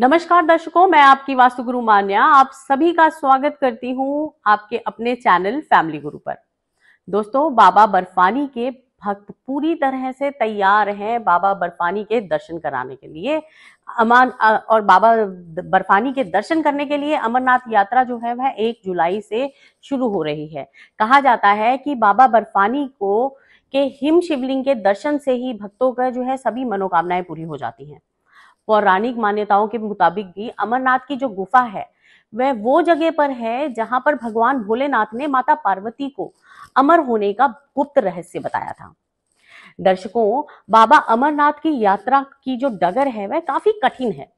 नमस्कार दर्शकों मैं आपकी वास्तु गुरु मान्या आप सभी का स्वागत करती हूं आपके अपने चैनल फैमिली गुरु पर दोस्तों बाबा बर्फानी के भक्त पूरी तरह से तैयार हैं बाबा बर्फानी के दर्शन कराने के लिए अमान और बाबा बर्फानी के दर्शन करने के लिए अमरनाथ यात्रा जो है वह एक जुलाई से शुरू हो रही है कहा जाता है कि बाबा बर्फानी को के हिम शिवलिंग के दर्शन से ही भक्तों का जो है सभी मनोकामनाएं पूरी हो जाती हैं पौराणिक मान्यताओं के मुताबिक भी अमरनाथ की जो गुफा है वह वो जगह पर है जहां पर भगवान भोलेनाथ ने माता पार्वती को अमर होने का गुप्त रहस्य बताया था दर्शकों बाबा अमरनाथ की यात्रा की जो डगर है वह काफी कठिन है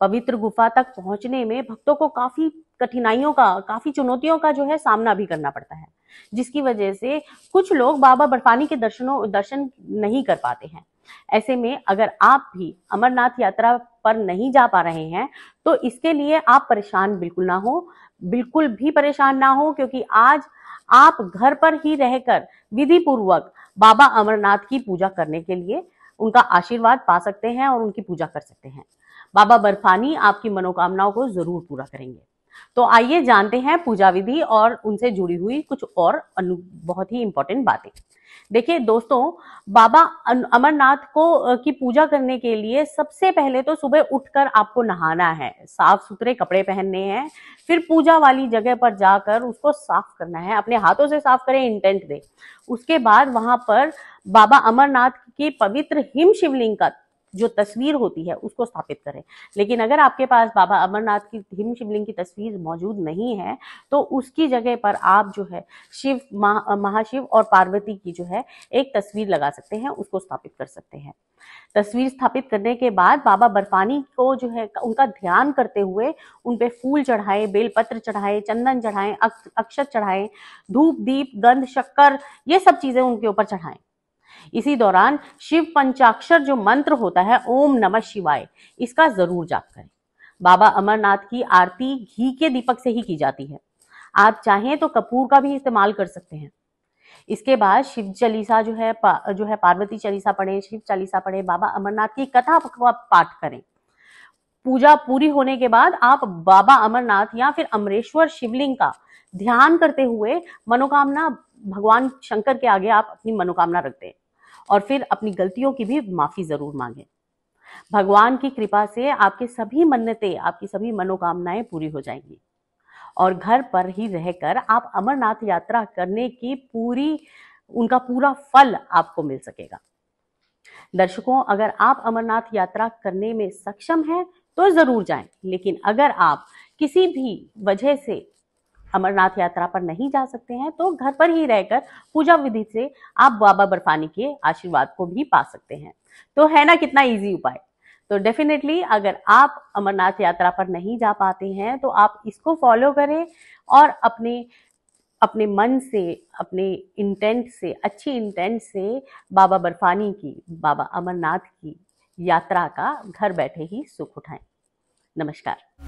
पवित्र गुफा तक पहुंचने में भक्तों को काफी कठिनाइयों का काफी चुनौतियों का जो है सामना भी करना पड़ता है जिसकी वजह से कुछ लोग बाबा बर्फानी के दर्शनों दर्शन नहीं कर पाते हैं ऐसे में अगर आप भी अमरनाथ यात्रा पर नहीं जा पा रहे हैं तो इसके लिए आप परेशान बिल्कुल ना हो बिल्कुल भी परेशान ना हो क्योंकि आज आप घर पर ही रहकर विधि पूर्वक बाबा अमरनाथ की पूजा करने के लिए उनका आशीर्वाद पा सकते हैं और उनकी पूजा कर सकते हैं बाबा बर्फानी आपकी मनोकामनाओं को जरूर पूरा करेंगे तो आइए जानते हैं पूजा विधि और उनसे जुड़ी हुई कुछ और बहुत ही इंपॉर्टेंट बातें देखिए दोस्तों बाबा अमरनाथ को की पूजा करने के लिए सबसे पहले तो सुबह उठकर आपको नहाना है साफ सुथरे कपड़े पहनने हैं फिर पूजा वाली जगह पर जाकर उसको साफ करना है अपने हाथों से साफ करें इंटेंट दे उसके बाद वहां पर बाबा अमरनाथ की पवित्र हिम शिवलिंग का जो तस्वीर होती है उसको स्थापित करें लेकिन अगर आपके पास बाबा अमरनाथ की हिम शिवलिंग की तस्वीर मौजूद नहीं है तो उसकी जगह पर आप जो है शिव महा महाशिव और पार्वती की जो है एक तस्वीर लगा सकते हैं उसको स्थापित कर सकते हैं तस्वीर स्थापित करने के बाद बाबा बर्फानी को जो है उनका ध्यान करते हुए उन पे फूल चढ़ाए बेलपत्र चढ़ाए चंदन चढ़ाए अक्षत चढ़ाए धूप दीप गंध शक्कर ये सब चीजें उनके ऊपर चढ़ाएं इसी दौरान शिव पंचाक्षर जो मंत्र होता है ओम नमः शिवाय इसका जरूर जाप करें बाबा अमरनाथ की आरती घी के दीपक से ही की जाती है आप चाहें तो कपूर का भी इस्तेमाल कर सकते हैं इसके बाद शिव चालीसा जो है जो है पार्वती चालीसा पढ़े शिव चालीसा पढ़े बाबा अमरनाथ की कथा का पाठ करें पूजा पूरी होने के बाद आप बाबा अमरनाथ या फिर अमरेश्वर शिवलिंग का ध्यान करते हुए मनोकामना भगवान शंकर के आगे आप अपनी मनोकामना रखते हैं और फिर अपनी गलतियों की भी माफ़ी ज़रूर मांगें भगवान की कृपा से आपके सभी मन्नतें आपकी सभी मनोकामनाएं पूरी हो जाएंगी और घर पर ही रहकर आप अमरनाथ यात्रा करने की पूरी उनका पूरा फल आपको मिल सकेगा दर्शकों अगर आप अमरनाथ यात्रा करने में सक्षम हैं तो ज़रूर जाएं लेकिन अगर आप किसी भी वजह से अमरनाथ यात्रा पर नहीं जा सकते हैं तो घर पर ही रहकर पूजा विधि से आप बाबा बर्फानी के आशीर्वाद को भी पा सकते हैं तो है ना कितना इजी उपाय तो डेफिनेटली अगर आप अमरनाथ यात्रा पर नहीं जा पाते हैं तो आप इसको फॉलो करें और अपने अपने मन से अपने इंटेंट से अच्छी इंटेंट से बाबा बर्फानी की बाबा अमरनाथ की यात्रा का घर बैठे ही सुख उठाएं नमस्कार